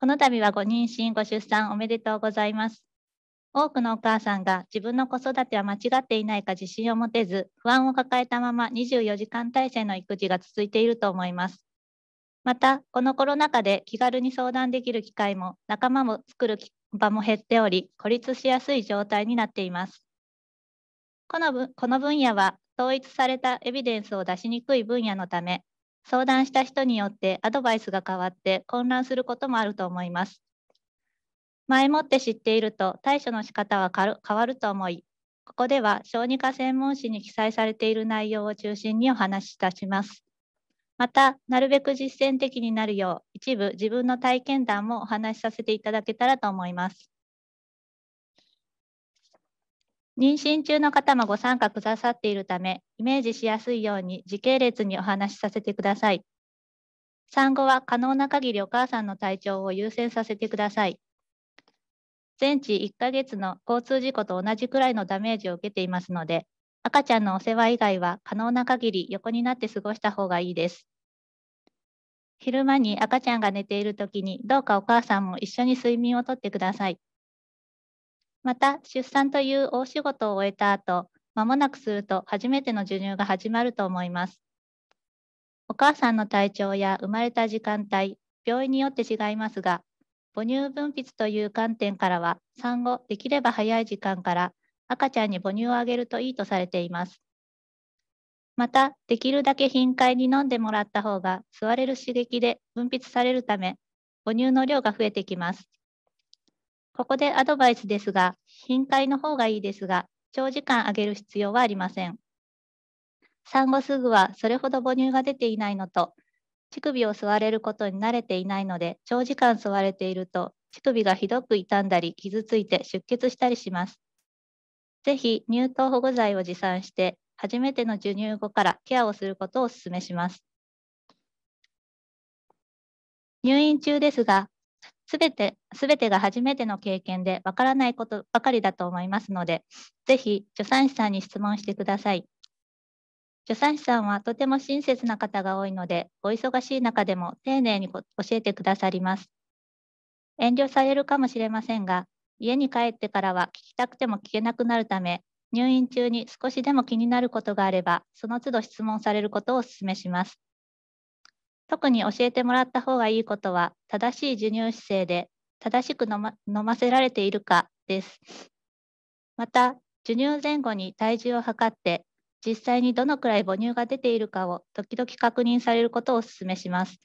この度はご妊娠、ご出産おめでとうございます。多くのお母さんが自分の子育ては間違っていないか自信を持てず、不安を抱えたまま24時間体制の育児が続いていると思います。また、このコロナ禍で気軽に相談できる機会も、仲間も作る場も減っており、孤立しやすい状態になっています。このこの分野は、統一されたエビデンスを出しにくい分野のため、相談した人によってアドバイスが変わって混乱することもあると思います。前もって知っていると対処の仕方は変わると思い、ここでは小児科専門誌に記載されている内容を中心にお話しいたします。また、なるべく実践的になるよう、一部自分の体験談もお話しさせていただけたらと思います。妊娠中の方もご参加くださっているため、イメージしやすいように時系列にお話しさせてください。産後は可能な限りお母さんの体調を優先させてください。全治1ヶ月の交通事故と同じくらいのダメージを受けていますので、赤ちゃんのお世話以外は可能な限り横になって過ごした方がいいです。昼間に赤ちゃんが寝ている時にどうかお母さんも一緒に睡眠をとってください。また、出産という大仕事を終えた後、間もなくすると初めての授乳が始まると思います。お母さんの体調や生まれた時間帯、病院によって違いますが、母乳分泌という観点からは、産後できれば早い時間から赤ちゃんに母乳をあげるといいとされています。また、できるだけ頻回に飲んでもらった方が、吸われる刺激で分泌されるため、母乳の量が増えてきます。ここでアドバイスですが、頻回の方がいいですが、長時間あげる必要はありません。産後すぐはそれほど母乳が出ていないのと、乳首を吸われることに慣れていないので、長時間吸われていると、乳首がひどく傷んだり、傷ついて出血したりします。ぜひ、乳頭保護剤を持参して、初めての授乳後からケアをすることをお勧めします。入院中ですが、すべて、すべてが初めての経験でわからないことばかりだと思いますので、ぜひ助産師さんに質問してください。助産師さんはとても親切な方が多いので、お忙しい中でも丁寧に教えてくださります。遠慮されるかもしれませんが、家に帰ってからは聞きたくても聞けなくなるため、入院中に少しでも気になることがあれば、その都度質問されることをお勧めします。特に教えてもらった方がいいことは、正しい授乳姿勢で正しく飲ま飲ませられているかです。また、授乳前後に体重を測って、実際にどのくらい母乳が出ているかを時々確認されることをお勧めします。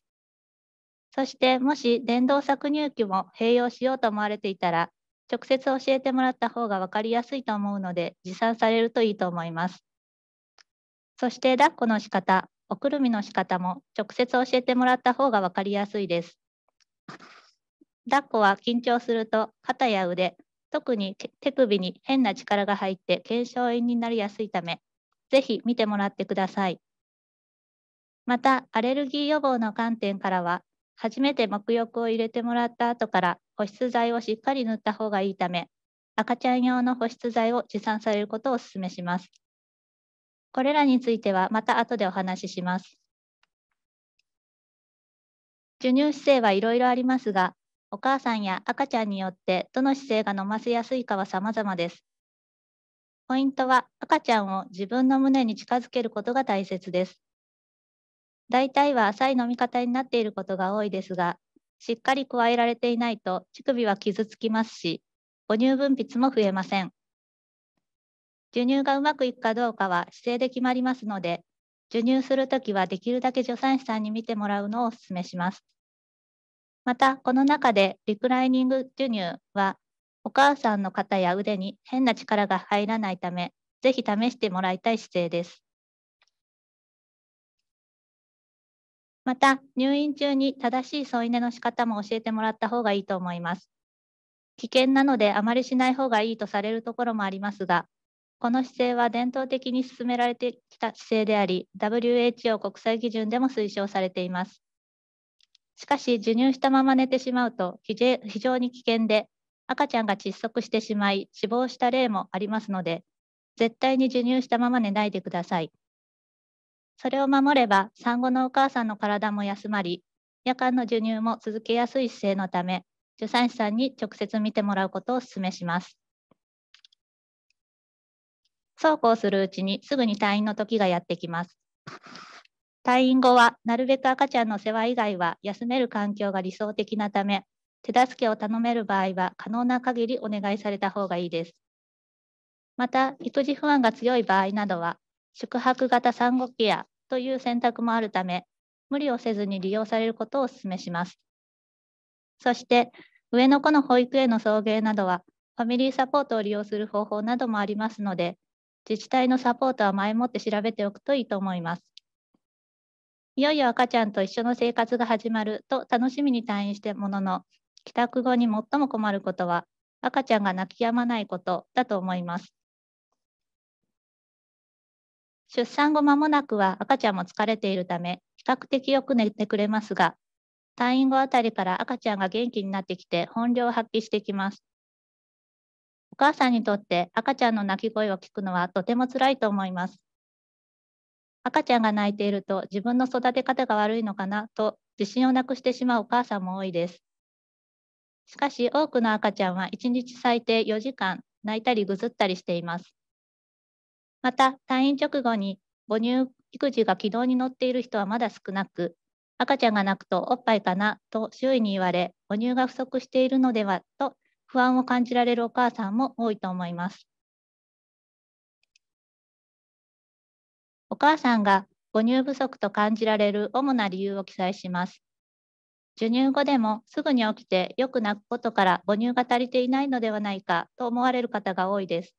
そして、もし電動搾乳機も併用しようと思われていたら、直接教えてもらった方が分かりやすいと思うので、持参されるといいと思います。そして、抱っこの仕方。おくるみの仕方も直接教えてもらった方が分かりやすいです。抱っこは緊張すると肩や腕、特に手首に変な力が入って腱鞘炎になりやすいため、ぜひ見てもらってください。また、アレルギー予防の観点からは、初めて沐浴を入れてもらった後から保湿剤をしっかり塗った方がいいため、赤ちゃん用の保湿剤を持参されることをお勧めします。これらについてはまた後でお話しします。授乳姿勢はいろいろありますが、お母さんや赤ちゃんによってどの姿勢が飲ませやすいかは様々です。ポイントは赤ちゃんを自分の胸に近づけることが大切です。大体は浅い飲み方になっていることが多いですが、しっかり加えられていないと乳首は傷つきますし、母乳分泌も増えません。授乳がうまくいくかどうかは姿勢で決まりますので、授乳するときはできるだけ助産師さんに見てもらうのをお勧めします。また、この中でリクライニング授乳は、お母さんの肩や腕に変な力が入らないため、ぜひ試してもらいたい姿勢です。また、入院中に正しい添い寝の仕方も教えてもらった方がいいと思います。危険なのであまりしない方がいいとされるところもありますが、この姿勢は伝統的に進められてきた姿勢であり、WHO 国際基準でも推奨されています。しかし、授乳したまま寝てしまうと非常に危険で、赤ちゃんが窒息してしまい、死亡した例もありますので、絶対に授乳したまま寝ないでください。それを守れば、産後のお母さんの体も休まり、夜間の授乳も続けやすい姿勢のため、助産師さんに直接見てもらうことをお勧めします。そうこうするうちにすぐに退院の時がやってきます。退院後はなるべく赤ちゃんの世話以外は休める環境が理想的なため、手助けを頼める場合は可能な限りお願いされた方がいいです。また、育児不安が強い場合などは、宿泊型産後ケアという選択もあるため、無理をせずに利用されることをお勧めします。そして、上の子の保育園の送迎などは、ファミリーサポートを利用する方法などもありますので、自治体のサポートは前もって調べておくといいと思います。いよいよ赤ちゃんと一緒の生活が始まると楽しみに退院してものの、帰宅後に最も困ることは、赤ちゃんが泣き止まないことだと思います。出産後間もなくは赤ちゃんも疲れているため、比較的よく寝てくれますが、退院後あたりから赤ちゃんが元気になってきて本領を発揮してきます。お母さんにとって赤ちゃんの泣き声を聞くのはとても辛いと思います。赤ちゃんが泣いていると自分の育て方が悪いのかなと自信をなくしてしまうお母さんも多いです。しかし多くの赤ちゃんは1日最低4時間泣いたりぐずったりしています。また退院直後に母乳育児が軌道に乗っている人はまだ少なく赤ちゃんが泣くとおっぱいかなと周囲に言われ母乳が不足しているのではと不安を感じられるお母さんも多いと思います。お母さんが母乳不足と感じられる主な理由を記載します。授乳後でもすぐに起きてよく泣くことから母乳が足りていないのではないかと思われる方が多いです。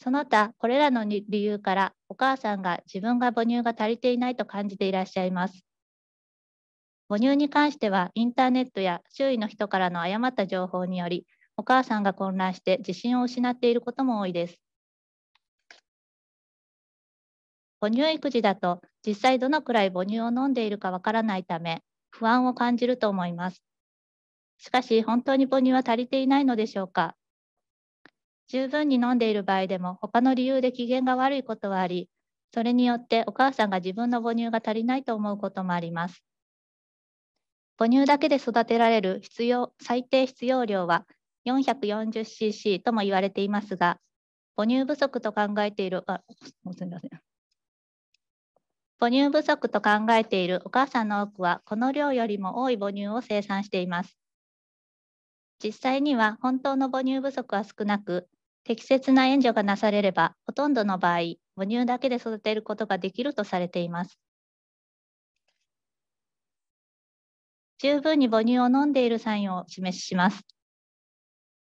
その他、これらの理由からお母さんが自分が母乳が足りていないと感じていらっしゃいます。母乳に関してはインターネットや周囲の人からの誤った情報によりお母さんが混乱して自信を失っていることも多いです。母乳育児だと実際どのくらい母乳を飲んでいるかわからないため不安を感じると思います。しかし本当に母乳は足りていないのでしょうか十分に飲んでいる場合でも他の理由で機嫌が悪いことはありそれによってお母さんが自分の母乳が足りないと思うこともあります。母乳だけで育てられる必要最低必要量は 440cc とも言われていますが、母乳不足と考えている、あすみません母乳不足と考えているお母さんの多くは、この量よりも多い母乳を生産しています。実際には本当の母乳不足は少なく、適切な援助がなされれば、ほとんどの場合、母乳だけで育てることができるとされています。十分に母乳を飲んでいるサインを示します。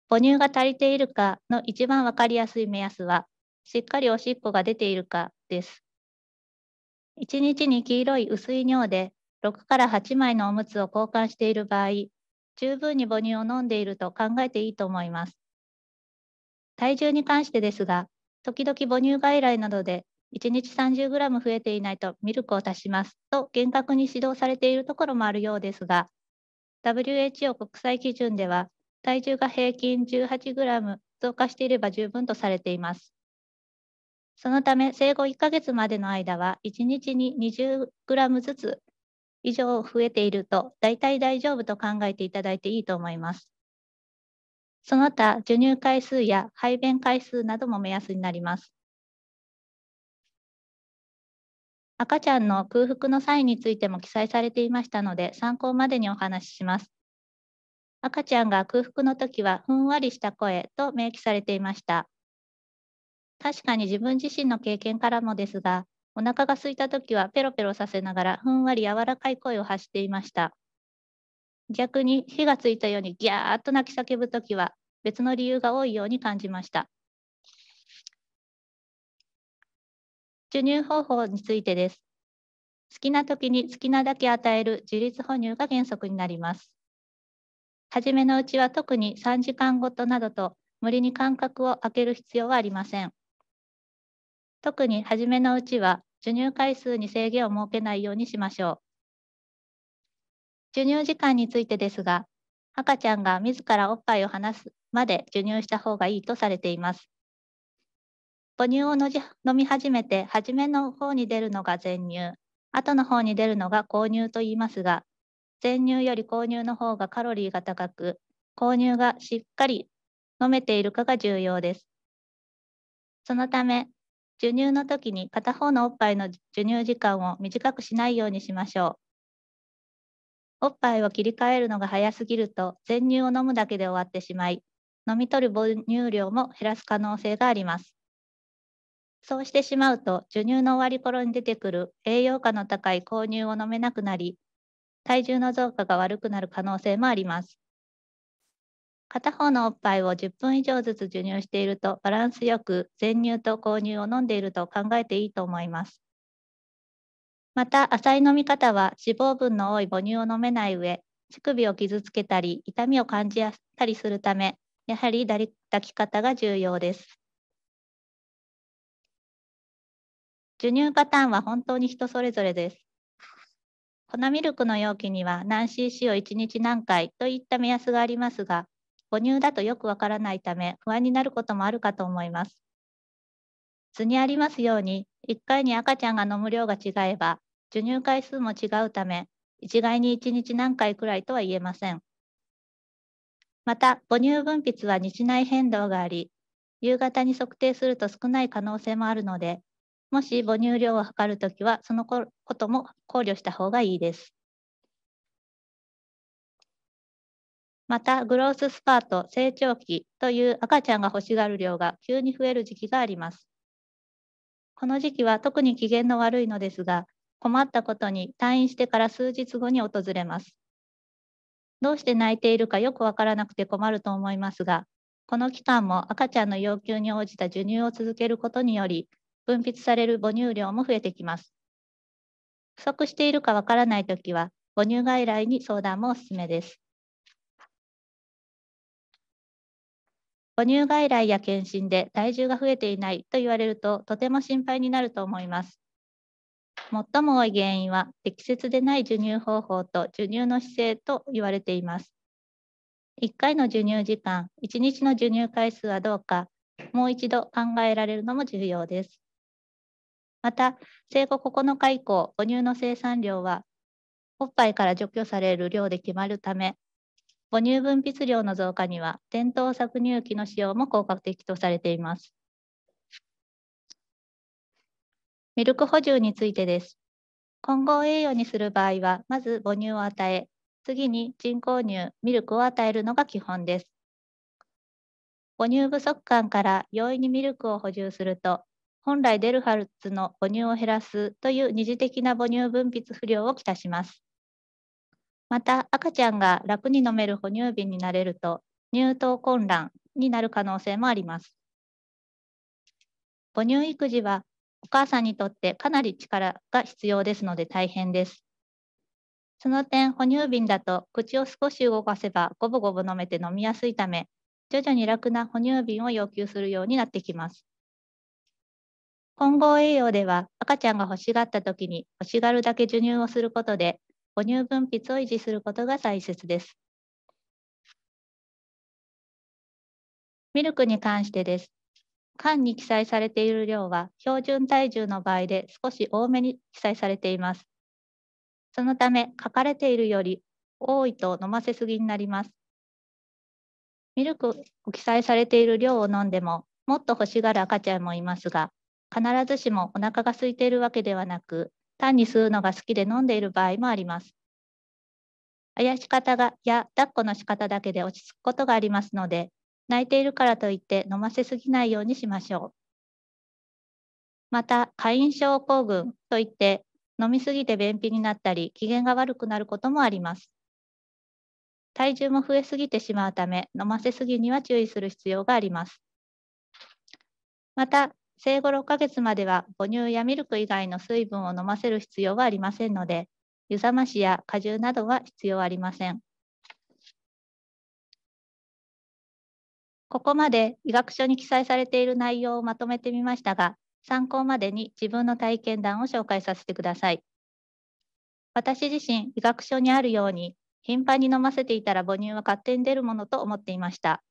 母乳が足りているかの一番わかりやすい目安は、しっかりおしっこが出ているかです。1日に黄色い薄い尿で6から8枚のおむつを交換している場合、十分に母乳を飲んでいると考えていいと思います。体重に関してですが、時々母乳外来などで1日 30g 増えていないとミルクを足しますと厳格に指導されているところもあるようですが WHO 国際基準では体重が平均 18g 増加していれば十分とされていますそのため生後1ヶ月までの間は1日に 20g ずつ以上増えていると大体大丈夫と考えていただいていいと思います。その他、授乳回数や排便回数なども目安になります。赤ちゃんの空腹の際についても記載されていましたので、参考までにお話しします。赤ちゃんが空腹の時は、ふんわりした声と明記されていました。確かに自分自身の経験からもですが、お腹が空いた時はペロペロさせながら、ふんわり柔らかい声を発していました。逆に火がついたようにギャーッと泣き叫ぶ時は、別の理由が多いように感じました。授乳方法についてです。好きな時に好きなだけ与える自立哺乳が原則になります。初めのうちは特に3時間ごとなどと無理に間隔を空ける必要はありません。特に初めのうちは授乳回数に制限を設けないようにしましょう。授乳時間についてですが、赤ちゃんが自らおっぱいを離すまで授乳した方がいいとされています。母乳をのじ飲み始めて、初めの方に出るのが全乳、後の方に出るのが購入と言いますが、全乳より購入の方がカロリーが高く、購入がしっかり飲めているかが重要です。そのため、授乳の時に片方のおっぱいの授乳時間を短くしないようにしましょう。おっぱいを切り替えるのが早すぎると、全乳を飲むだけで終わってしまい、飲み取る母乳量も減らす可能性があります。そうしてしまうと、授乳の終わり頃に出てくる栄養価の高い購入を飲めなくなり、体重の増加が悪くなる可能性もあります。片方のおっぱいを10分以上ずつ授乳しているとバランスよく全乳と購入を飲んでいると考えていいと思います。また、浅い飲み方は脂肪分の多い母乳を飲めない上、乳首を傷つけたり痛みを感じやたりするため、やはり抱き方が重要です。授乳パターンは本当に人それぞれです。粉ミルクの容器には何 cc を1日何回といった目安がありますが、母乳だとよくわからないため不安になることもあるかと思います。図にありますように、1回に赤ちゃんが飲む量が違えば、授乳回数も違うため、一概に1日何回くらいとは言えません。また、母乳分泌は日内変動があり、夕方に測定すると少ない可能性もあるので、もし母乳量を測るときは、そのことも考慮した方がいいです。また、グローススパート、成長期という赤ちゃんが欲しがる量が急に増える時期があります。この時期は特に機嫌の悪いのですが、困ったことに退院してから数日後に訪れます。どうして泣いているかよくわからなくて困ると思いますが、この期間も赤ちゃんの要求に応じた授乳を続けることにより、分泌される母乳量も増えてきます。不足しているかわからないときは、母乳外来に相談もおすすめです。母乳外来や検診で体重が増えていないと言われると、とても心配になると思います。最も多い原因は、適切でない授乳方法と授乳の姿勢と言われています。1回の授乳時間、1日の授乳回数はどうか、もう一度考えられるのも重要です。また、生後9日以降、母乳の生産量は、おっぱいから除去される量で決まるため、母乳分泌量の増加には、伝統搾乳機の使用も効果的とされています。ミルク補充についてです。混合栄養にする場合は、まず母乳を与え、次に人工乳、ミルクを与えるのが基本です。母乳不足感から容易にミルクを補充すると、本来出るハルツの母乳を減らすという二次的な母乳分泌不良をきたします。また赤ちゃんが楽に飲める哺乳瓶になれると乳頭混乱になる可能性もあります。母乳育児はお母さんにとってかなり力が必要ですので大変です。その点、哺乳瓶だと口を少し動かせばごぼごぼ飲めて飲みやすいため、徐々に楽な哺乳瓶を要求するようになってきます。混合栄養では赤ちゃんが欲しがった時に欲しがるだけ授乳をすることで母乳分泌を維持することが大切です。ミルクに関してです。缶に記載されている量は標準体重の場合で少し多めに記載されています。そのため書かれているより多いと飲ませすぎになります。ミルクを記載されている量を飲んでももっと欲しがる赤ちゃんもいますが、必ずしもお腹が空いているわけではなく、単に吸うのが好きで飲んでいる場合もあります。あやし方がや抱っこの仕方だけで落ち着くことがありますので、泣いているからといって飲ませすぎないようにしましょう。また、会員症候群といって飲みすぎて便秘になったり機嫌が悪くなることもあります。体重も増えすぎてしまうため飲ませすぎには注意する必要があります。また生後6ヶ月までは母乳やミルク以外の水分を飲ませる必要はありませんので、湯冷ましや果汁などは必要ありません。ここまで医学書に記載されている内容をまとめてみましたが、参考までに自分の体験談を紹介させてください。私自身、医学書にあるように、頻繁に飲ませていたら母乳は勝手に出るものと思っていました。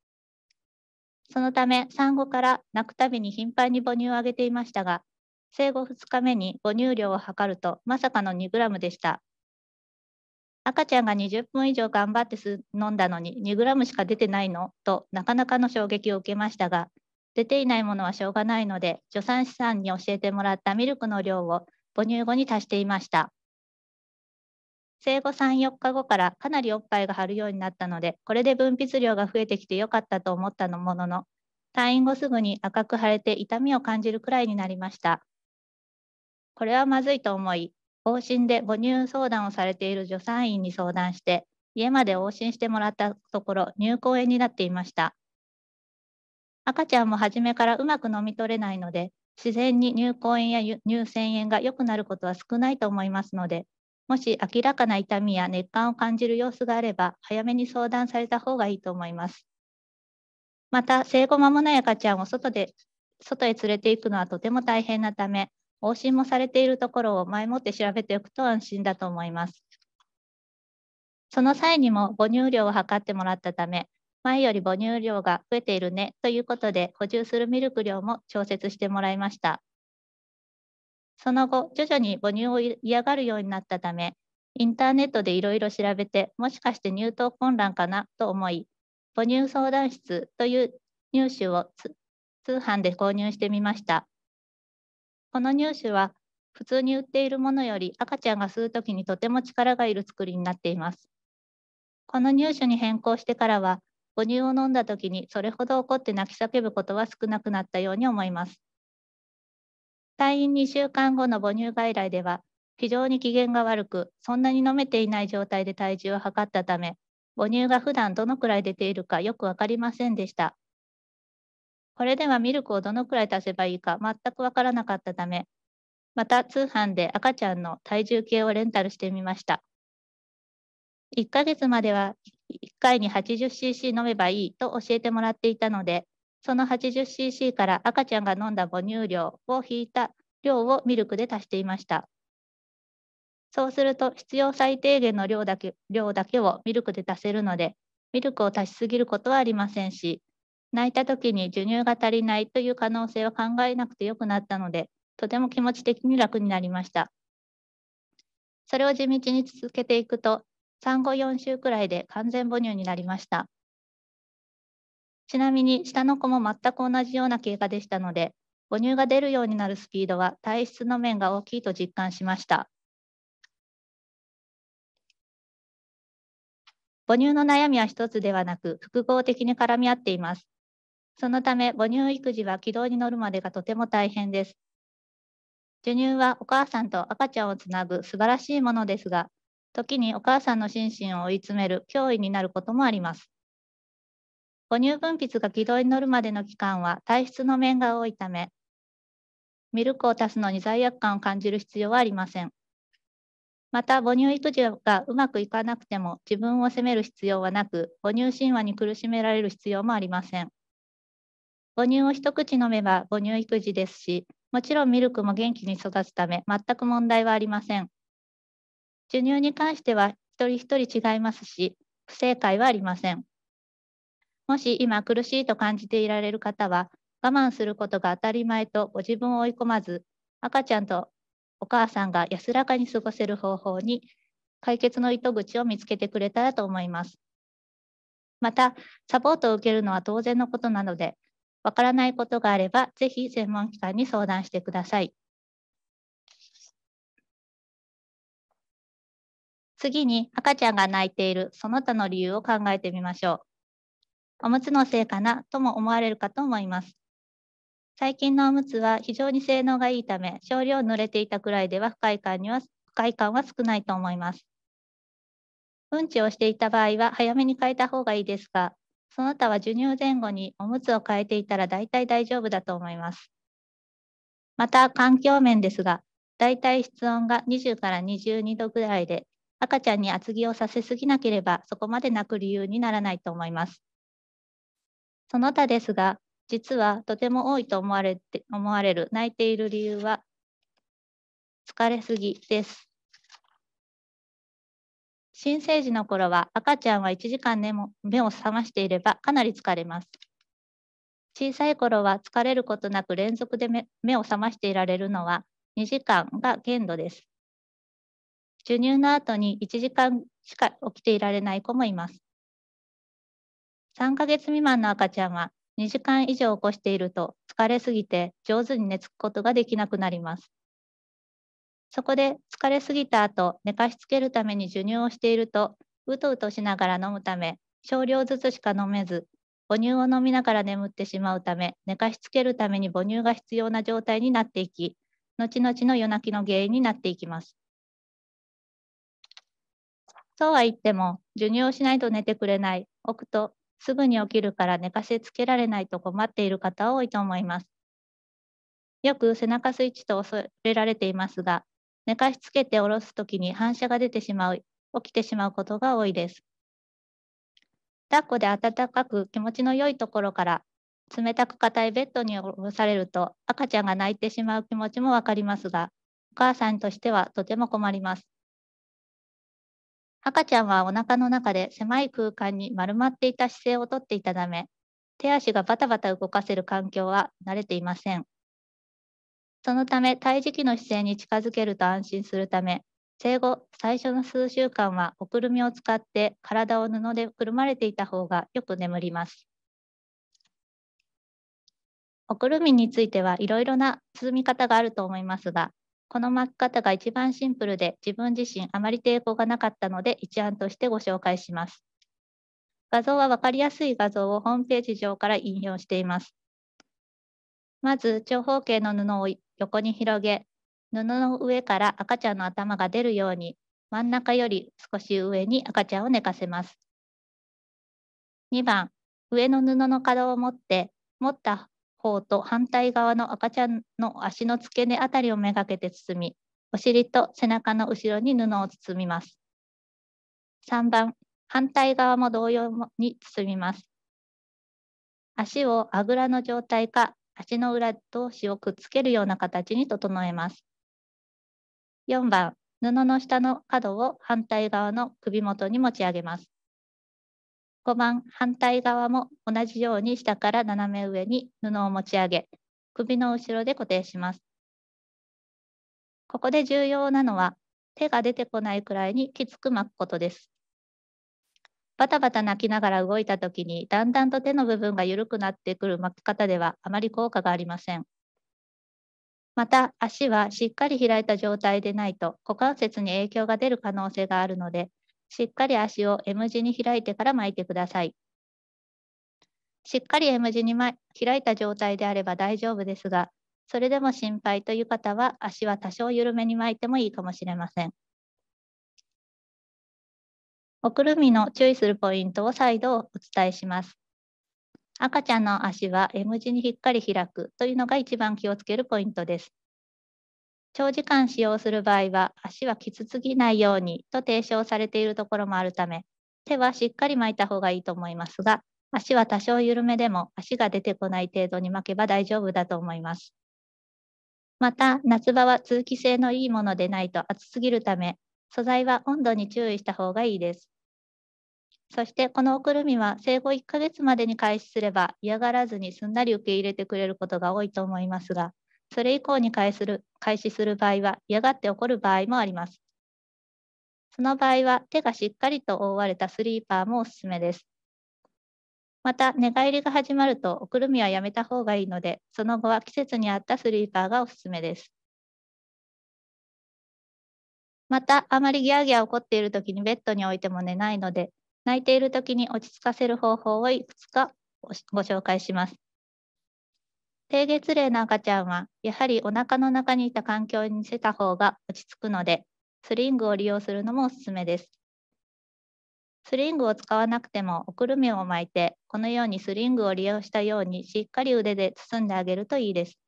そのため産後から泣くたびに頻繁に母乳をあげていましたが、生後2日目に母乳量を測るとまさかの 2g でした。赤ちゃんが20分以上頑張って飲んだのに 2g しか出てないのとなかなかの衝撃を受けましたが、出ていないものはしょうがないので、助産師さんに教えてもらったミルクの量を母乳後に足していました。生後3、4日後からかなりおっぱいが張るようになったので、これで分泌量が増えてきてよかったと思ったのものの、退院後すぐに赤く腫れて痛みを感じるくらいになりました。これはまずいと思い、往診で母乳相談をされている助産院に相談して、家まで往診してもらったところ、乳校炎になっていました。赤ちゃんも初めからうまく飲み取れないので、自然に乳校炎や乳腺炎が良くなることは少ないと思いますので、もし明らかな痛みや熱感を感じる様子があれば、早めに相談された方がいいと思います。また、生後間もない赤ちゃんを外で外へ連れて行くのはとても大変なため、往診もされているところを前もって調べておくと安心だと思います。その際にも母乳量を測ってもらったため、前より母乳量が増えているねということで、補充するミルク量も調節してもらいました。その後、徐々に母乳を嫌がるようになったため、インターネットでいろいろ調べて、もしかして乳頭混乱かなと思い、母乳相談室という入手を通販で購入してみました。この入手は、普通に売っているものより赤ちゃんが吸うときにとても力がいる作りになっています。この入手に変更してからは、母乳を飲んだときにそれほど怒って泣き叫ぶことは少なくなったように思います。退院2週間後の母乳外来では、非常に機嫌が悪く、そんなに飲めていない状態で体重を測ったため、母乳が普段どのくらい出ているかよくわかりませんでした。これではミルクをどのくらい足せばいいか全くわからなかったため、また通販で赤ちゃんの体重計をレンタルしてみました。1ヶ月までは1回に 80cc 飲めばいいと教えてもらっていたので、その 80cc から赤ちゃんが飲んだ母乳量を引いた量をミルクで足していました。そうすると必要最低限の量だけ量だけをミルクで足せるので、ミルクを足しすぎることはありませんし、泣いた時に授乳が足りないという可能性は考えなくてよくなったので、とても気持ち的に楽になりました。それを地道に続けていくと、産後4週くらいで完全母乳になりました。ちなみに下の子も全く同じような経過でしたので、母乳が出るようになるスピードは体質の面が大きいと実感しました。母乳の悩みは一つではなく、複合的に絡み合っています。そのため、母乳育児は軌道に乗るまでがとても大変です。授乳はお母さんと赤ちゃんをつなぐ素晴らしいものですが、時にお母さんの心身を追い詰める脅威になることもあります。母乳分泌が軌道に乗るまでの期間は体質の面が多いため、ミルクを足すのに罪悪感を感じる必要はありません。また、母乳育児がうまくいかなくても自分を責める必要はなく、母乳神話に苦しめられる必要もありません。母乳を一口飲めば母乳育児ですし、もちろんミルクも元気に育つため、全く問題はありません。授乳に関しては一人一人違いますし、不正解はありません。もし今苦しいと感じていられる方は、我慢することが当たり前とご自分を追い込まず、赤ちゃんとお母さんが安らかに過ごせる方法に解決の糸口を見つけてくれたらと思います。また、サポートを受けるのは当然のことなので、わからないことがあれば、ぜひ専門機関に相談してください。次に赤ちゃんが泣いているその他の理由を考えてみましょう。おむつのせいかなとも思われるかと思います。最近のおむつは非常に性能がいいため、少量濡れていたくらいでは不快感には不快感は少ないと思います。うんちをしていた場合は早めに変えた方がいいですが、その他は授乳前後におむつを変えていたら大体大丈夫だと思います。また環境面ですが、大体室温が20から22度ぐらいで、赤ちゃんに厚着をさせすぎなければそこまで泣く理由にならないと思います。その他ですが、実はとても多いと思われて思われる泣いている理由は、疲れすぎです。新生児の頃は赤ちゃんは1時間でも目を覚ましていればかなり疲れます。小さい頃は疲れることなく連続で目を覚ましていられるのは2時間が限度です。授乳の後に1時間しか起きていられない子もいます。3ヶ月未満の赤ちゃんは2時間以上起こしていると疲れすぎて上手に寝つくことができなくなります。そこで疲れすぎた後、寝かしつけるために授乳をしていると、うとうとしながら飲むため、少量ずつしか飲めず、母乳を飲みながら眠ってしまうため、寝かしつけるために母乳が必要な状態になっていき、後々の夜泣きの原因になっていきます。そうは言っても、授乳をしないと寝てくれない、おくとすぐに起きるから寝かしつけられないと困っている方多いと思います。よく背中スイッチと恐れられていますが、寝かしつけて下ろすときに反射が出てしまう、起きてしまうことが多いです。抱っこで暖かく気持ちの良いところから冷たく硬いベッドに下ろされると赤ちゃんが泣いてしまう気持ちもわかりますが、お母さんとしてはとても困ります。赤ちゃんはお腹の中で狭い空間に丸まっていた姿勢をとっていたため、手足がバタバタ動かせる環境は慣れていません。そのため、胎児期の姿勢に近づけると安心するため、生後最初の数週間はおくるみを使って体を布でくるまれていた方がよく眠ります。おくるみについてはいろいろな包み方があると思いますが、この巻き方が一番シンプルで自分自身あまり抵抗がなかったので一案としてご紹介します。画像は分かりやすい画像をホームページ上から引用しています。まず長方形の布を横に広げ、布の上から赤ちゃんの頭が出るように真ん中より少し上に赤ちゃんを寝かせます。2番、上の布の角を持って持った方と反対側の赤ちゃんの足の付け根あたりをめがけて包み、お尻と背中の後ろに布を包みます。3番、反対側も同様に包みます。足をあぐらの状態か足の裏同士をくっつけるような形に整えます。4番、布の下の角を反対側の首元に持ち上げます。5番反対側も同じように下から斜め上に布を持ち上げ首の後ろで固定します。ここで重要なのは手が出てこないくらいにきつく巻くことです。バタバタ泣きながら動いた時にだんだんと手の部分が緩くなってくる巻き方ではあまり効果がありません。また足はしっかり開いた状態でないと股関節に影響が出る可能性があるのでしっかり足を M 字に開いてから巻いてください。しっかり M 字に開いた状態であれば大丈夫ですが、それでも心配という方は足は多少緩めに巻いてもいいかもしれません。おくるみの注意するポイントを再度お伝えします。赤ちゃんの足は M 字にひっかり開くというのが一番気をつけるポイントです。長時間使用する場合は足はきつすぎないようにと提唱されているところもあるため手はしっかり巻いた方がいいと思いますが足は多少緩めでも足が出てこない程度に巻けば大丈夫だと思います。また夏場は通気性のいいものでないと暑すぎるため素材は温度に注意した方がいいです。そしてこのおくるみは生後1ヶ月までに開始すれば嫌がらずにすんなり受け入れてくれることが多いと思いますがそれ以降に開する開始する場合は嫌がって起こる場合もあります。その場合は手がしっかりと覆われたスリーパーもおすすめです。また、寝返りが始まるとおくるみはやめた方がいいので、その後は季節に合ったスリーパーがおすすめです。また、あまりギャーギャー怒っている時にベッドに置いても寝ないので、泣いている時に落ち着かせる方法をいくつかご紹介します。低月齢の赤ちゃんは、やはりお腹の中にいた環境にせた方が落ち着くので、スリングを利用するのもおすすめです。スリングを使わなくてもおくるみを巻いて、このようにスリングを利用したようにしっかり腕で包んであげるといいです。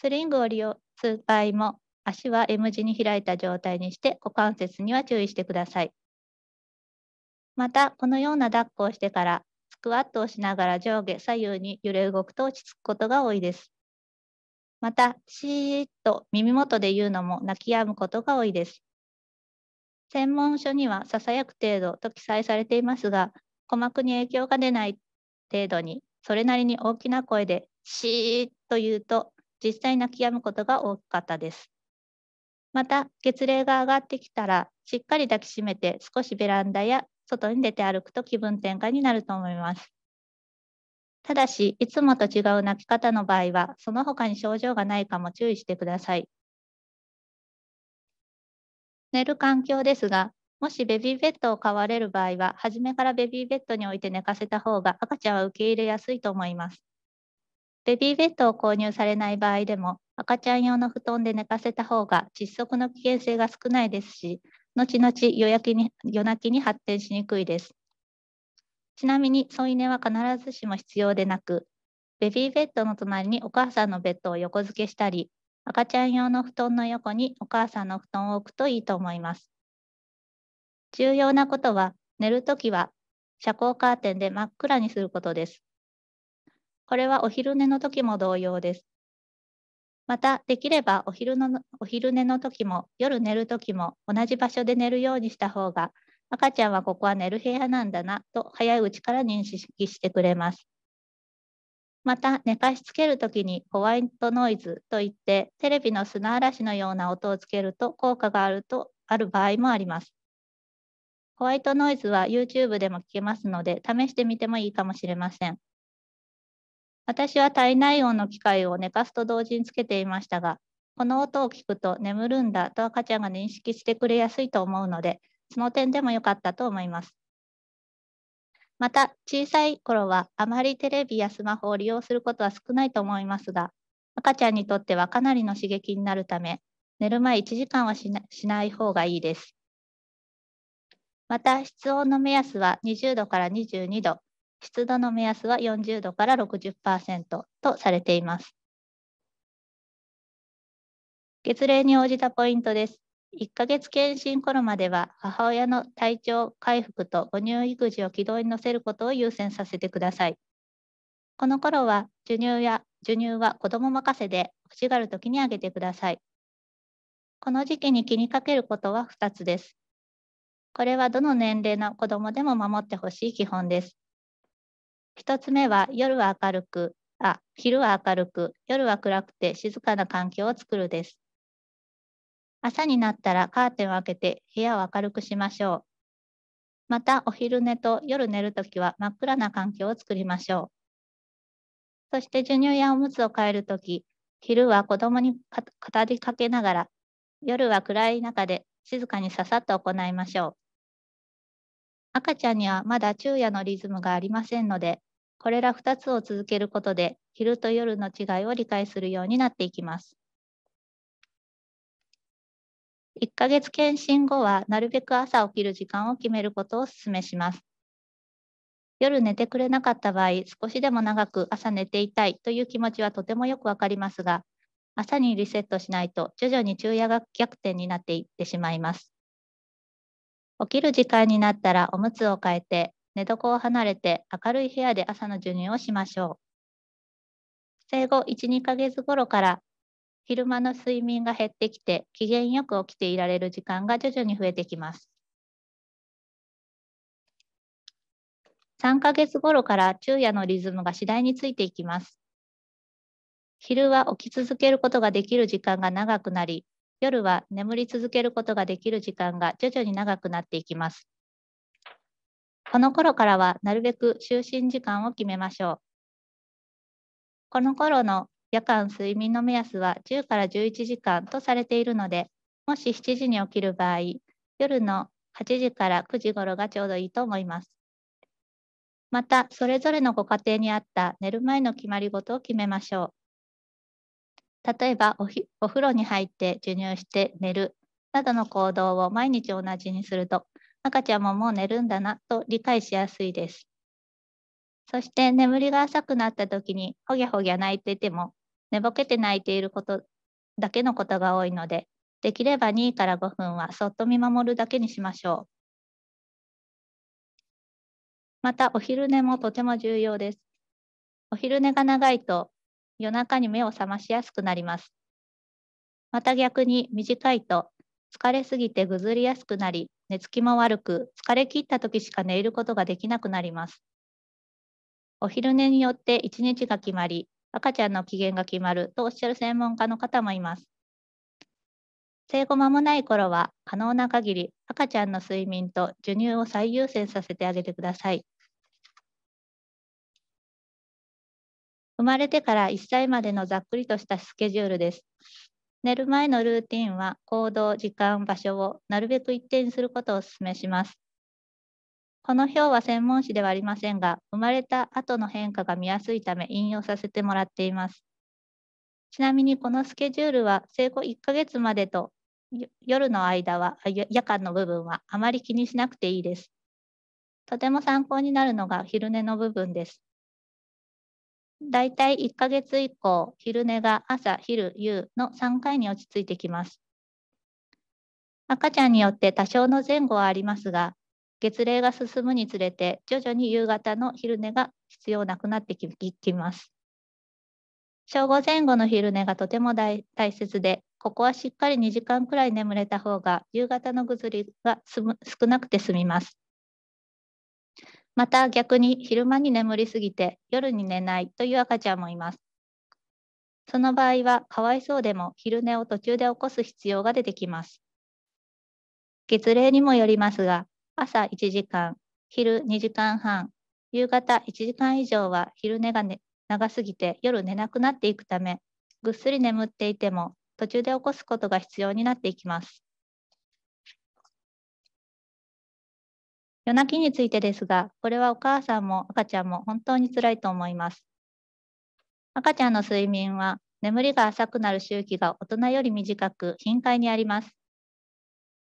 スリングを利用する場合も、足は M 字に開いた状態にして股関節には注意してください。また、このような抱っこをしてからクワットをしながら上下左右に揺れ動くと落ち着くことが多いです。また、シーッと耳元で言うのも泣き止むことが多いです。専門書にはささやく程度と記載されていますが、鼓膜に影響が出ない程度に、それなりに大きな声でシーッと言うと、実際泣き止むことが多かったです。また、月齢が上がってきたら、しっかり抱きしめて少しベランダや外に出て歩くと気分転換になると思います。ただし、いつもと違う泣き方の場合は、その他に症状がないかも注意してください。寝る環境ですが、もしベビーベッドを買われる場合は、初めからベビーベッドに置いて寝かせた方が赤ちゃんは受け入れやすいと思います。ベビーベッドを購入されない場合でも、赤ちゃん用の布団で寝かせた方が窒息の危険性が少ないですし、後々夜に夜泣きに発展しにくいです。ちなみに添い寝は必ずしも必要でなく、ベビーベッドの隣にお母さんのベッドを横付けしたり、赤ちゃん用の布団の横にお母さんの布団を置くといいと思います。重要なことは、寝るときは遮光カーテンで真っ暗にすることです。これはお昼寝の時も同様です。また、できればお昼のお昼寝の時も夜寝る時も同じ場所で寝るようにした方が、赤ちゃんはここは寝る部屋なんだなと早いうちから認識してくれます。また、寝かしつけるときにホワイトノイズといって、テレビの砂嵐のような音をつけると効果があるとある場合もあります。ホワイトノイズは YouTube でも聞けますので、試してみてもいいかもしれません。私は体内音の機械を寝かすと同時につけていましたが、この音を聞くと眠るんだと赤ちゃんが認識してくれやすいと思うので、その点でも良かったと思います。また、小さい頃はあまりテレビやスマホを利用することは少ないと思いますが、赤ちゃんにとってはかなりの刺激になるため、寝る前1時間はしない方がいいです。また、室温の目安は20度から22度、湿度の目安は40度から60%とされています。月齢に応じたポイントです。1ヶ月検診頃までは母親の体調回復と母乳育児を軌道に乗せることを優先させてください。この頃は授乳や授乳は子供任せで欲しがる時にあげてください。この時期に気にかけることは2つです。これはどの年齢の子供でも守ってほしい基本です。1つ目は夜は明るく、あ、昼は明るく、夜は暗くて静かな環境を作るです。朝になったらカーテンを開けて部屋を明るくしましょう。またお昼寝と夜寝るときは真っ暗な環境を作りましょう。そして授乳やおむつを変えるとき、昼は子供に語りかけながら、夜は暗い中で静かにささっと行いましょう。赤ちゃんにはまだ昼夜のリズムがありませんので、これら2つを続けることで、昼と夜の違いを理解するようになっていきます。1ヶ月検診後は、なるべく朝起きる時間を決めることをお勧めします。夜寝てくれなかった場合、少しでも長く朝寝ていたいという気持ちはとてもよくわかりますが、朝にリセットしないと徐々に昼夜が逆転になっていってしまいます。起きる時間になったらおむつを変えて、寝床を離れて明るい部屋で朝の授乳をしましょう。生後1、2ヶ月頃から昼間の睡眠が減ってきて機嫌よく起きていられる時間が徐々に増えてきます。3ヶ月頃から昼夜のリズムが次第についていきます。昼は起き続けることができる時間が長くなり、夜は眠り続けることができる時間が徐々に長くなっていきます。この頃からはなるべく就寝時間を決めましょう。この頃の夜間睡眠の目安は10から11時間とされているので、もし7時に起きる場合、夜の8時から9時頃がちょうどいいと思います。また、それぞれのご家庭に合った寝る前の決まり事を決めましょう。例えばお風呂に入って授乳して寝るなどの行動を毎日同じにすると赤ちゃんももう寝るんだなと理解しやすいです。そして眠りが浅くなった時にほぎゃほぎゃ泣いてても寝ぼけて泣いていることだけのことが多いのでできれば2位から5分はそっと見守るだけにしましょう。またお昼寝もとても重要です。お昼寝が長いと夜中に目を覚ましやすくなります。また逆に短いと疲れすぎてぐずりやすくなり、寝つきも悪く、疲れ切った時しか寝ることができなくなります。お昼寝によって一日が決まり、赤ちゃんの機嫌が決まるとおっしゃる専門家の方もいます。生後間もない頃は可能な限り赤ちゃんの睡眠と授乳を最優先させてあげてください。生まれてから1歳までのざっくりとしたスケジュールです。寝る前のルーティンは行動、時間、場所をなるべく一定にすることをお勧めします。この表は専門誌ではありませんが、生まれた後の変化が見やすいため引用させてもらっています。ちなみにこのスケジュールは生後1ヶ月までと夜の間は、夜間の部分はあまり気にしなくていいです。とても参考になるのが昼寝の部分です。だいたい1ヶ月以降、昼寝が朝、昼、夕の3回に落ち着いてきます。赤ちゃんによって多少の前後はありますが、月齢が進むにつれて、徐々に夕方の昼寝が必要なくなってきます。正午前後の昼寝がとても大切で、ここはしっかり2時間くらい眠れた方が、夕方のぐずりが少なくて済みます。また逆に昼間に眠りすぎて夜に寝ないという赤ちゃんもいます。その場合はかわいそうでも昼寝を途中で起こす必要が出てきます。月齢にもよりますが、朝1時間、昼2時間半、夕方1時間以上は昼寝が、ね、長すぎて夜寝なくなっていくため、ぐっすり眠っていても途中で起こすことが必要になっていきます。夜泣きについてですが、これはお母さんも赤ちゃんも本当につらいと思います。赤ちゃんの睡眠は、眠りが浅くなる周期が大人より短く、頻回にあります。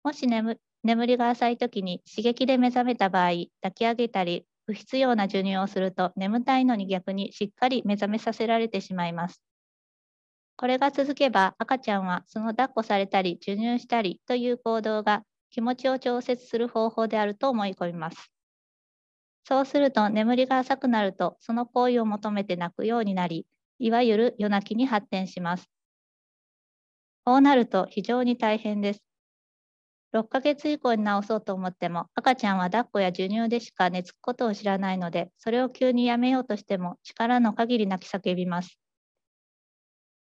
もし眠りが浅い時に刺激で目覚めた場合、抱き上げたり、不必要な授乳をすると、眠たいのに逆にしっかり目覚めさせられてしまいます。これが続けば赤ちゃんはその抱っこされたり授乳したりという行動が気持ちを調節する方法であると思い込みます。そうすると眠りが浅くなるとその行為を求めて泣くようになり、いわゆる夜泣きに発展します。こうなると非常に大変です。6ヶ月以降に治そうと思っても赤ちゃんは抱っこや授乳でしか寝つくことを知らないのでそれを急にやめようとしても力の限り泣き叫びます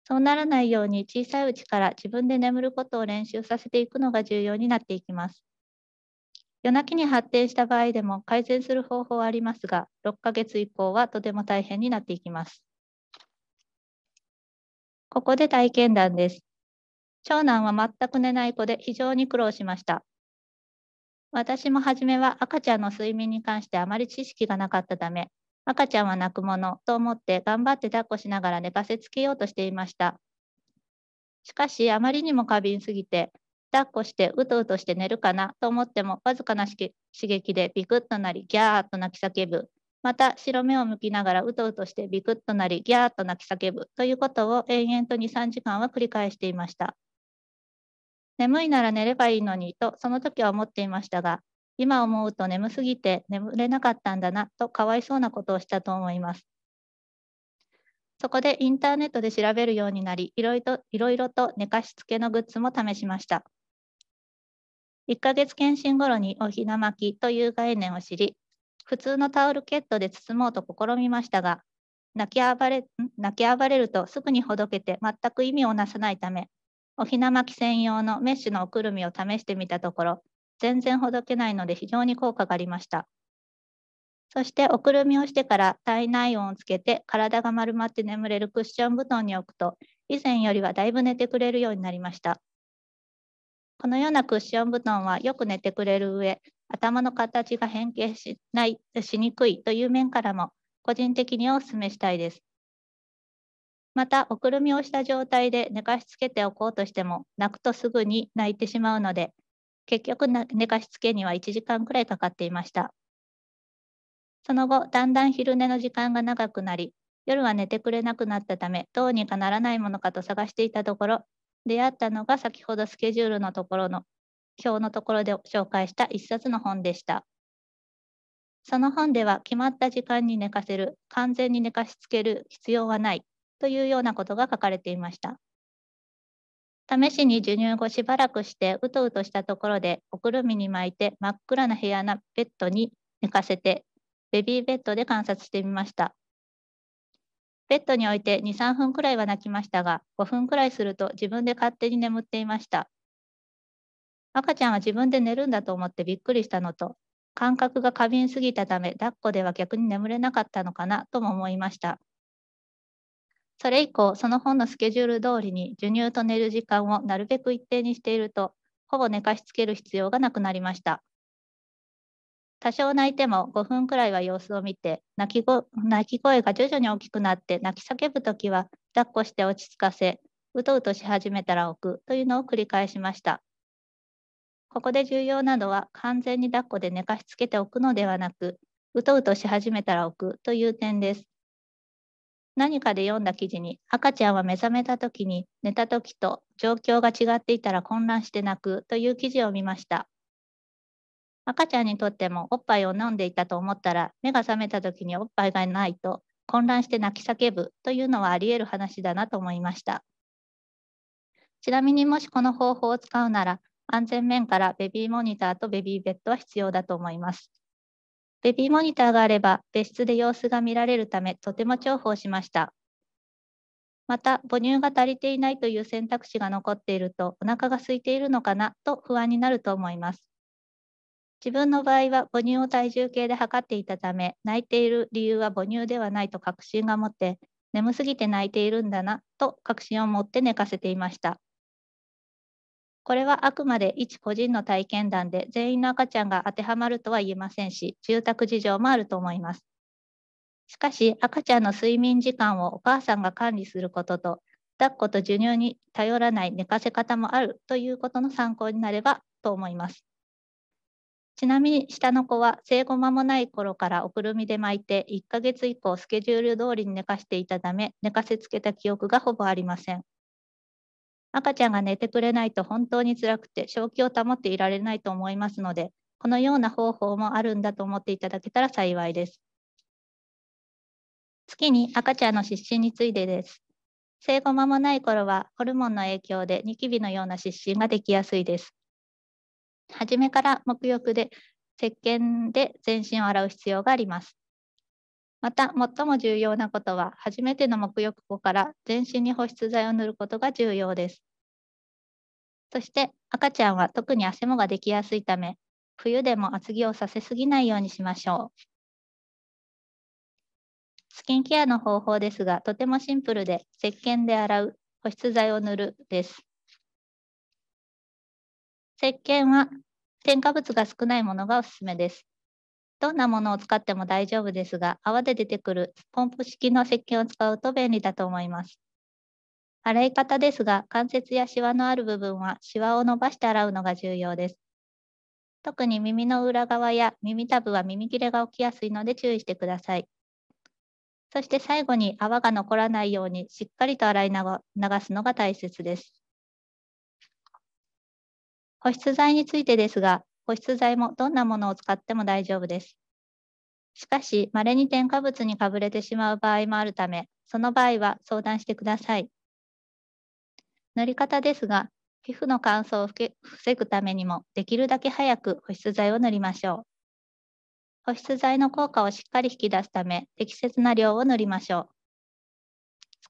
そうならないように小さいうちから自分で眠ることを練習させていくのが重要になっていきます。夜泣きに発展した場合でも改善する方法はありますが、6ヶ月以降はとても大変になっていきます。ここで体験談です。長男は全く寝ない子で非常に苦労しました。私も初めは赤ちゃんの睡眠に関してあまり知識がなかったため、赤ちゃんは泣くものと思って頑張って抱っこしながら寝かせつけようとしていました。しかし、あまりにも過敏すぎて、抱っこしてうとうとして寝るかなと思っても、わずかな刺激でビクッとなり、ギャーッと泣き叫ぶ。また、白目を向きながらうとうとしてビクッとなり、ギャーッと泣き叫ぶということを延々と2、3時間は繰り返していました。眠いなら寝ればいいのにと、その時は思っていましたが、今思うと眠すぎて眠れなかったんだなとかわいそうなことをしたと思います。そこでインターネットで調べるようになり、いろいろいろいろと寝かしつけのグッズも試しました。1ヶ月検診頃におひな巻きという概念を知り、普通のタオルケットで包もうと試みましたが、泣き暴れ泣き暴れるとすぐにほどけて全く意味をなさないため、おひな巻き専用のメッシュのおくるみを試してみたところ、全然ほどけないので非常に効果がありました。そしておくるみをしてから体内温をつけて体が丸まって眠れるクッション布団に置くと以前よりはだいぶ寝てくれるようになりました。このようなクッション布団はよく寝てくれる上頭の形が変形しないしにくいという面からも個人的にお勧めしたいです。またおくるみをした状態で寝かしつけておこうとしても泣くとすぐに泣いてしまうので結局寝かしつけには1時間くらいかかっていました。その後、だんだん昼寝の時間が長くなり、夜は寝てくれなくなったため、どうにかならないものかと探していたところ、出会ったのが先ほどスケジュールのところの表のところで紹介した一冊の本でした。その本では決まった時間に寝かせる、完全に寝かしつける必要はないというようなことが書かれていました。試しに授乳後しばらくしてうとうとしたところでおくるみに巻いて真っ暗な部屋のベッドに寝かせてベビーベッドで観察してみました。ベッドに置いて2、3分くらいは泣きましたが、5分くらいすると自分で勝手に眠っていました。赤ちゃんは自分で寝るんだと思ってびっくりしたのと、感覚が過敏すぎたため、抱っこでは逆に眠れなかったのかなとも思いました。それ以降、その本のスケジュール通りに授乳と寝る時間をなるべく一定にしていると、ほぼ寝かしつける必要がなくなりました。多少泣いても5分くらいは様子を見て、泣き泣き声が徐々に大きくなって泣き叫ぶときは、抱っこして落ち着かせ、うとうとし始めたら置くというのを繰り返しました。ここで重要なのは、完全に抱っこで寝かしつけておくのではなく、うとうとし始めたら置くという点です。何かで読んだ記事に赤ちゃんは目覚めた時に寝た時と状況が違っていたら混乱して泣くという記事を見ました。赤ちゃんにとってもおっぱいを飲んでいたと思ったら目が覚めた時におっぱいがないと混乱して泣き叫ぶというのはあり得る話だなと思いました。ちなみにもしこの方法を使うなら安全面からベビーモニターとベビーベッドは必要だと思います。ベビーモニターがあれば別室で様子が見られるためとても重宝しました。また、母乳が足りていないという選択肢が残っているとお腹が空いているのかなと不安になると思います。自分の場合は母乳を体重計で測っていたため、泣いている理由は母乳ではないと確信が持って、眠すぎて泣いているんだなと確信を持って寝かせていました。これはあくまで一個人の体験談で全員の赤ちゃんが当てはまるとは言えませんし、住宅事情もあると思います。しかし、赤ちゃんの睡眠時間をお母さんが管理することと、抱っこと授乳に頼らない寝かせ方もあるということの参考になればと思います。ちなみに下の子は生後間もない頃からおくるみで巻いて1ヶ月以降スケジュール通りに寝かしていたため寝かせつけた記憶がほぼありません。赤ちゃんが寝てくれないと本当に辛くて正気を保っていられないと思いますので、このような方法もあるんだと思っていただけたら幸いです。月に赤ちゃんの湿疹についてです。生後間もない頃はホルモンの影響でニキビのような湿疹ができやすいです。初めから沐浴で石鹸で全身を洗う必要があります。また、最も重要なことは、初めての沐浴後から全身に保湿剤を塗ることが重要です。そして赤ちゃんは特に汗もができやすいため、冬でも厚着をさせすぎないようにしましょう。スキンケアの方法ですが、とてもシンプルで、石鹸で洗う、保湿剤を塗るです。石鹸は添加物が少ないものがおすすめです。どんなものを使っても大丈夫ですが、泡で出てくるポンプ式の石鹸を使うと便利だと思います。洗い方ですが、関節やシワのある部分はシワを伸ばして洗うのが重要です。特に耳の裏側や耳たぶは耳切れが起きやすいので注意してください。そして最後に泡が残らないようにしっかりと洗い流すのが大切です。保湿剤についてですが、保湿剤もどんなものを使っても大丈夫です。しかし、稀に添加物にかぶれてしまう場合もあるため、その場合は相談してください。塗り方ですが、皮膚の乾燥を防ぐためにも、できるだけ早く保湿剤を塗りましょう。保湿剤の効果をしっかり引き出すため、適切な量を塗りましょう。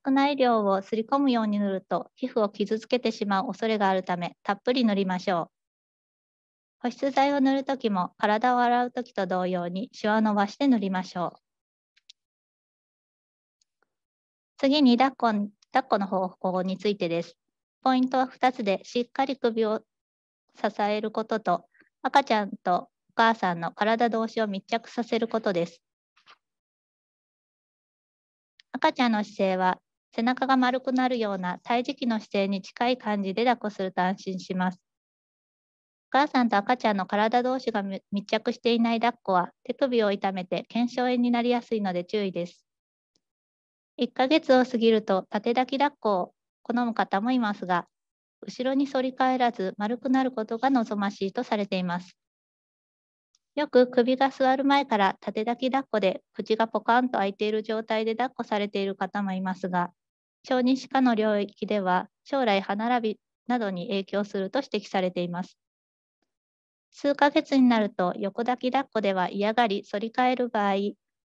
少ない量をすり込むように塗ると、皮膚を傷つけてしまう恐れがあるため、たっぷり塗りましょう。保湿剤を塗るときも、体を洗うときと同様に、シワを伸ばして塗りましょう。次に抱っこ抱っこの方法についてです。ポイントは2つで、しっかり首を支えることと、赤ちゃんとお母さんの体同士を密着させることです。赤ちゃんの姿勢は、背中が丸くなるような胎児期の姿勢に近い感じで抱っこすると安心します。お母さんと赤ちゃんの体同士が密着していない抱っこは手首を痛めて腱鞘炎になりやすいので注意です。1ヶ月を過ぎると縦抱き抱っこを好む方もいますが、後ろに反り返らず丸くなることが望ましいとされています。よく首が座る前から縦抱き抱っこで口がポカンと開いている状態で抱っこされている方もいますが、小児歯科の領域では将来歯並びなどに影響すると指摘されています。数ヶ月になると横抱き抱っこでは嫌がり反り返る場合、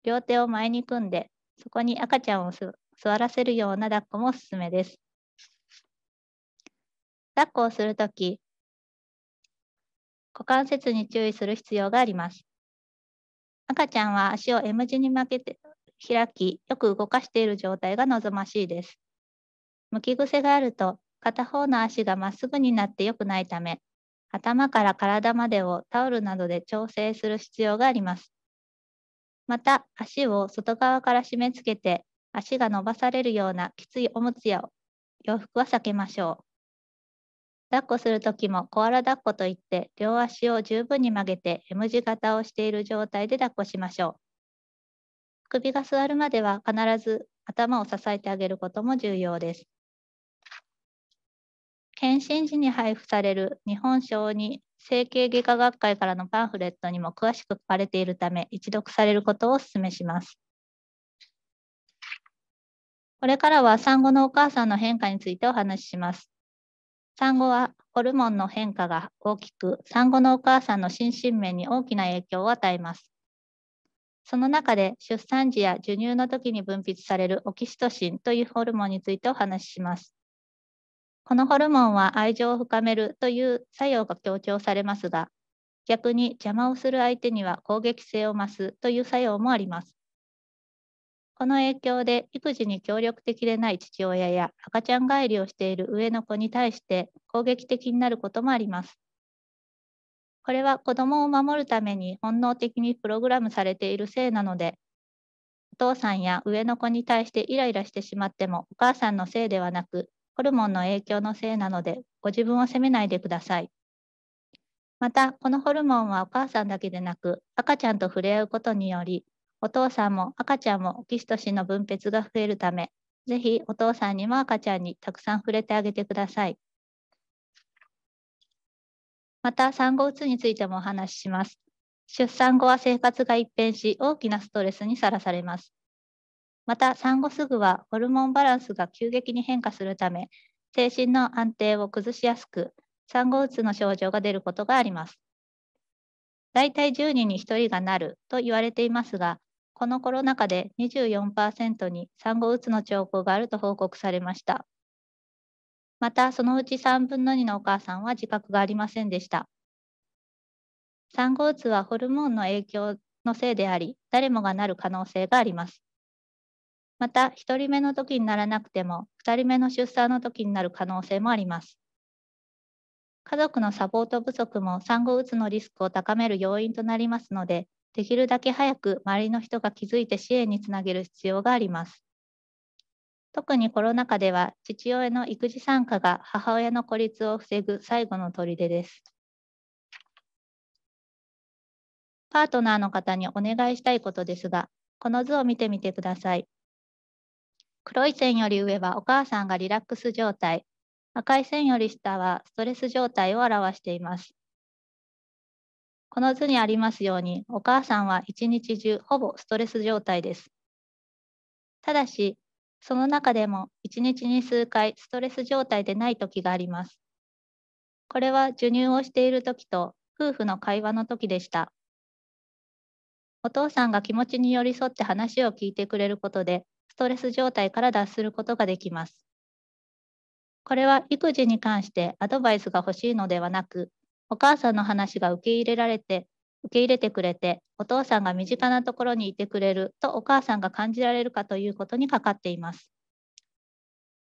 両手を前に組んで、そこに赤ちゃんを座らせるような抱っこもおすすめです。抱っこをするとき、股関節に注意する必要があります。赤ちゃんは足を M 字に曲げて開き、よく動かしている状態が望ましいです。むき癖があると、片方の足がまっすぐになって良くないため、頭から体までをタオルなどで調整する必要があります。また、足を外側から締め付けて、足が伸ばされるようなきついおむつや洋服は避けましょう。抱っこするときもコアラ抱っこといって両足を十分に曲げて M 字型をしている状態で抱っこしましょう。首が座るまでは必ず頭を支えてあげることも重要です。検診時に配布される日本小児整形外科学会からのパンフレットにも詳しく書かれているため一読されることをお勧めします。これからは産後のお母さんの変化についてお話しします。産後はホルモンの変化が大きく、産後のお母さんの心身面に大きな影響を与えます。その中で出産時や授乳の時に分泌されるオキシトシンというホルモンについてお話しします。このホルモンは愛情を深めるという作用が強調されますが、逆に邪魔をする相手には攻撃性を増すという作用もあります。この影響で育児に協力的でない父親や赤ちゃん帰りをしている上の子に対して攻撃的になることもあります。これは子どもを守るために本能的にプログラムされているせいなので、お父さんや上の子に対してイライラしてしまってもお母さんのせいではなく、ホルモンの影響のせいなので、ご自分を責めないでください。また、このホルモンはお母さんだけでなく、赤ちゃんと触れ合うことにより、お父さんも赤ちゃんもオキシトシンの分泌が増えるため、ぜひお父さんにも赤ちゃんにたくさん触れてあげてください。また産後うつについてもお話しします。出産後は生活が一変し、大きなストレスにさらされます。また産後すぐはホルモンバランスが急激に変化するため、精神の安定を崩しやすく、産後うつの症状が出ることがあります。大体10人に1人がなると言われていますが、このコロナ禍で24%に産後うつの兆候があると報告されました。また、そのうち3分の2のお母さんは自覚がありませんでした。産後うつはホルモンの影響のせいであり、誰もがなる可能性があります。また、1人目の時にならなくても、2人目の出産の時になる可能性もあります。家族のサポート不足も産後うつのリスクを高める要因となりますので、できるだけ早く周りの人が気づいて支援につなげる必要があります。特にコロナ禍では父親の育児参加が母親の孤立を防ぐ最後の砦です。パートナーの方にお願いしたいことですが、この図を見てみてください。黒い線より上はお母さんがリラックス状態、赤い線より下はストレス状態を表しています。この図にありますように、お母さんは一日中ほぼストレス状態です。ただし、その中でも1日に数回ストレス状態でない時があります。これは授乳をしている時と夫婦の会話の時でした。お父さんが気持ちに寄り添って話を聞いてくれることで、ストレス状態から脱することができます。これは育児に関してアドバイスが欲しいのではなく、お母さんの話が受け入れられて、受け入れてくれて、お父さんが身近なところにいてくれるとお母さんが感じられるかということにかかっています。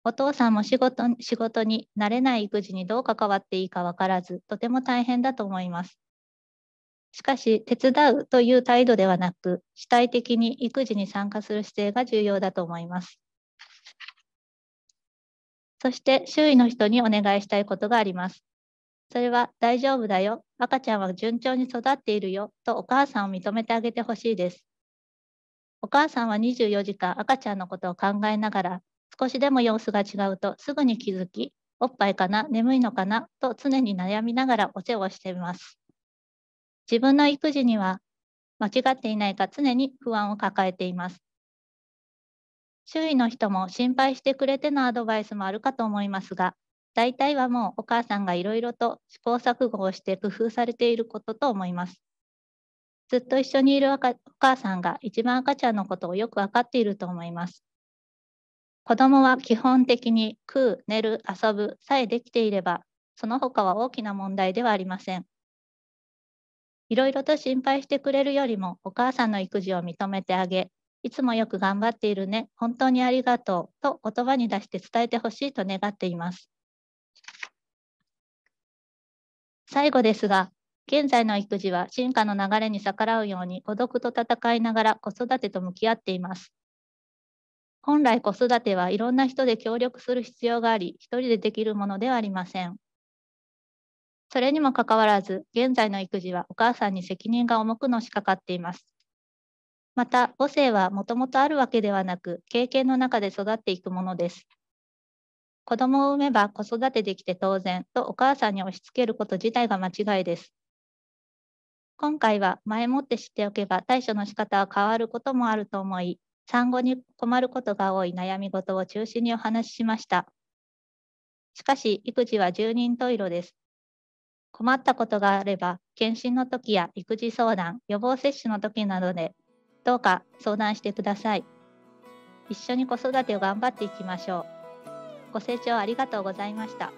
お父さんも仕事仕事に慣れない育児にどう関わっていいか分からず、とても大変だと思います。しかし、手伝うという態度ではなく、主体的に育児に参加する姿勢が重要だと思います。そして、周囲の人にお願いしたいことがあります。それは大丈夫だよ、赤ちゃんは順調に育っているよとお母さんを認めてあげてほしいです。お母さんは24時間赤ちゃんのことを考えながら、少しでも様子が違うとすぐに気づき、おっぱいかな、眠いのかなと常に悩みながらお世話をしています。自分の育児には間違っていないか常に不安を抱えています。周囲の人も心配してくれてのアドバイスもあるかと思いますが、大体はもうお母さんがいろいろと試行錯誤をして工夫されていることと思います。ずっと一緒にいるお母さんが一番赤ちゃんのことをよく分かっていると思います。子供は基本的に食う、寝る、遊ぶさえできていれば、その他は大きな問題ではありません。いろいろと心配してくれるよりもお母さんの育児を認めてあげ、いつもよく頑張っているね、本当にありがとうと言葉に出して伝えてほしいと願っています。最後ですが、現在の育児は進化の流れに逆らうように孤独と戦いながら子育てと向き合っています。本来子育てはいろんな人で協力する必要があり、一人でできるものではありません。それにもかかわらず、現在の育児はお母さんに責任が重くのしかかっています。また、母性はもともとあるわけではなく、経験の中で育っていくものです。子供を産めば子育てできて当然とお母さんに押し付けること自体が間違いです。今回は前もって知っておけば対処の仕方は変わることもあると思い、産後に困ることが多い悩み事を中心にお話ししました。しかし、育児は住人いろです。困ったことがあれば、検診の時や育児相談、予防接種の時などで、どうか相談してください。一緒に子育てを頑張っていきましょう。ご清聴ありがとうございました。